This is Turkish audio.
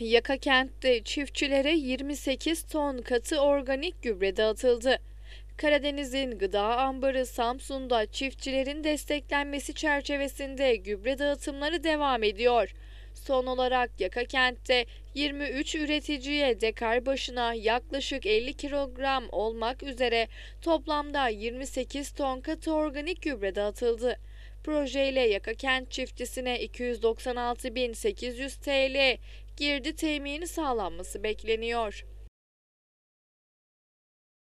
Yaka kentte çiftçilere 28 ton katı organik gübre dağıtıldı. Karadeniz'in gıda ambarı Samsun'da çiftçilerin desteklenmesi çerçevesinde gübre dağıtımları devam ediyor. Son olarak Yaka kentte 23 üreticiye dekar başına yaklaşık 50 kilogram olmak üzere toplamda 28 ton katı organik gübre dağıtıldı. Projeyle Yaka Kent çiftçisine 296.800 TL girdi temini sağlanması bekleniyor.